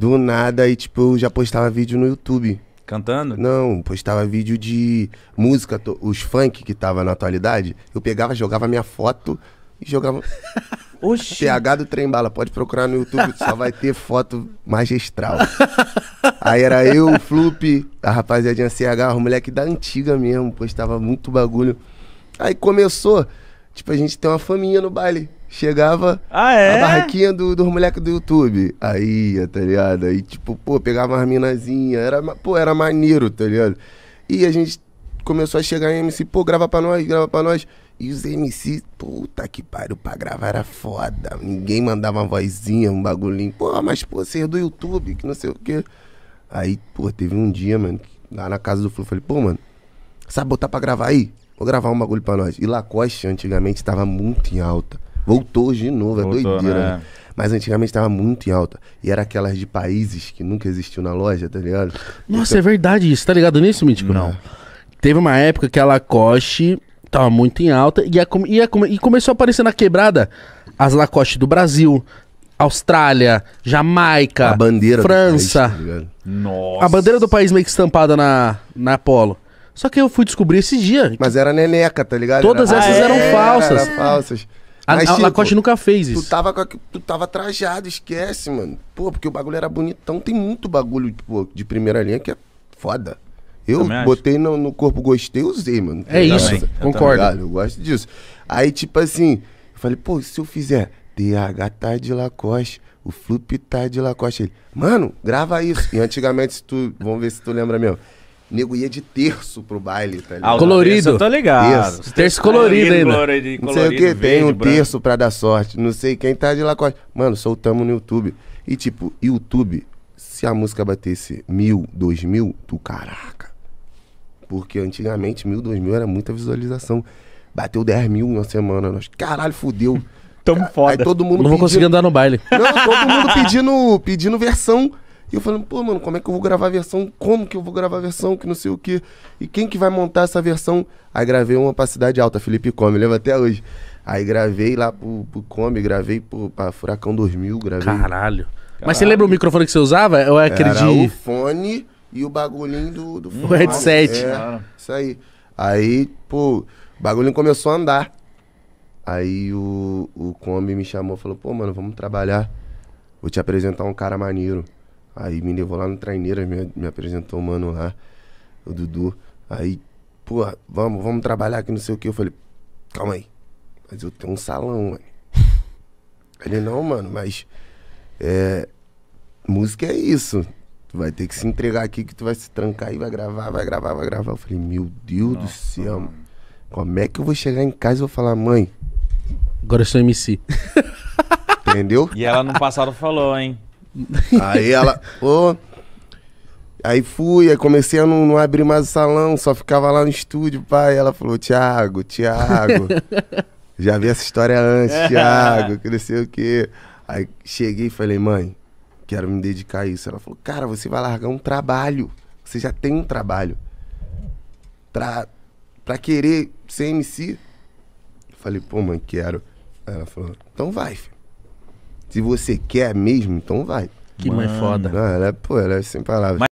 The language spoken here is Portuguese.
Do nada, e tipo, eu já postava vídeo no YouTube. Cantando? Não, postava vídeo de música, os funk que tava na atualidade. Eu pegava, jogava minha foto e jogava. Oxi. PH do Trem Bala, pode procurar no YouTube, só vai ter foto magistral. Aí era eu, o Flup, a rapaziadinha CH, o moleque da antiga mesmo, postava muito bagulho. Aí começou, tipo, a gente tem uma faminha no baile chegava ah, é? a barraquinha do, dos moleques do YouTube. Aí, tá ligado? Aí, tipo, pô, pegava umas minazinhas. Era, pô, era maneiro, tá ligado? E a gente começou a chegar em MC, pô, grava pra nós, grava pra nós. E os MC, puta que pariu, pra gravar era foda. Ninguém mandava uma vozinha, um bagulhinho. Pô, mas pô, você é do YouTube, que não sei o quê. Aí, pô, teve um dia, mano, lá na casa do Flu, falei, pô, mano, sabe botar pra gravar aí? Vou gravar um bagulho pra nós. E Lacoste, antigamente, tava muito em alta. Voltou de novo, é Voltou, é doideira. Né? né? Mas antigamente tava muito em alta. E era aquelas de países que nunca existiu na loja, tá ligado? Nossa, então... é verdade isso. Tá ligado nisso, Mítico? Não. Teve uma época que a Lacoste tava muito em alta e, a, e, a, e começou a aparecer na quebrada as Lacoste do Brasil, Austrália, Jamaica, França. País, tá Nossa. A bandeira do país meio que estampada na, na Polo. Só que eu fui descobrir esse dia. Mas era neneca, tá ligado? Todas era... essas ah, eram é, falsas. Era falsas. A, Mas, a tipo, Lacoste nunca fez isso. Tu tava, tu tava trajado, esquece, mano. Pô, porque o bagulho era bonitão. Tem muito bagulho pô, de primeira linha que é foda. Eu Também botei no, no, corpo, gostei, usei, mano. É tá isso, concordo. Tá eu gosto disso. Aí, tipo assim, eu falei, pô, se eu fizer TH tá de Lacoste, o Flup tá de Lacoste. Ele, mano, grava isso. E antigamente, se tu, vamos ver se tu lembra mesmo nego ia de terço pro baile, tá ligado? Ah, colorido. Tá ligado. Terço, terço é colorido, ainda. Colorido, não sei o que, tem um branco. terço pra dar sorte. Não sei quem tá de Lacoste. Mano, soltamos no YouTube. E tipo, YouTube, se a música batesse mil, dois mil, tu caraca. Porque antigamente mil, dois mil era muita visualização. Bateu 10 mil uma semana, nós, caralho, fudeu. Tamo foda. Aí todo mundo Não pedindo... vou conseguir andar no baile. Não, todo mundo pedindo, pedindo versão e eu falando, pô, mano, como é que eu vou gravar a versão? Como que eu vou gravar a versão? Que não sei o quê. E quem que vai montar essa versão? Aí gravei uma pra Cidade Alta, Felipe Come, lembra até hoje. Aí gravei lá pro, pro Come, gravei pro, pra Furacão 2000, gravei. Caralho. Mas você lembra o microfone que você usava? eu é aquele Era de... o fone e o bagulhinho do, do fone. O headset. É, isso aí. Aí, pô, o bagulhinho começou a andar. Aí o, o Kombi me chamou e falou, pô, mano, vamos trabalhar. Vou te apresentar um cara maneiro. Aí me levou lá no traineiro, me, me apresentou o mano lá, o Dudu. Aí, pô, vamos, vamos trabalhar aqui, não sei o que. Eu falei, calma aí, mas eu tenho um salão, mano. Ele, não, mano, mas é, música é isso. Tu vai ter que se entregar aqui que tu vai se trancar e vai gravar, vai gravar, vai gravar. Eu falei, meu Deus Nossa, do céu, mano. Como é que eu vou chegar em casa e vou falar, mãe? Agora eu sou MC. Entendeu? E ela no passado falou, hein? Aí ela, pô. Aí fui, aí comecei a não, não, abrir mais o salão, só ficava lá no estúdio, pai. Ela falou, Thiago Thiago já vi essa história antes, é. Thiago que não sei o quê. Aí cheguei e falei, mãe, quero me dedicar a isso. Ela falou, cara, você vai largar um trabalho. Você já tem um trabalho. Pra, pra querer ser MC. Eu falei, pô, mãe, quero. Aí ela falou, então vai, filho. Se você quer mesmo, então vai. Que mãe foda. Não, ela, é, pô, ela é sem palavras. Mas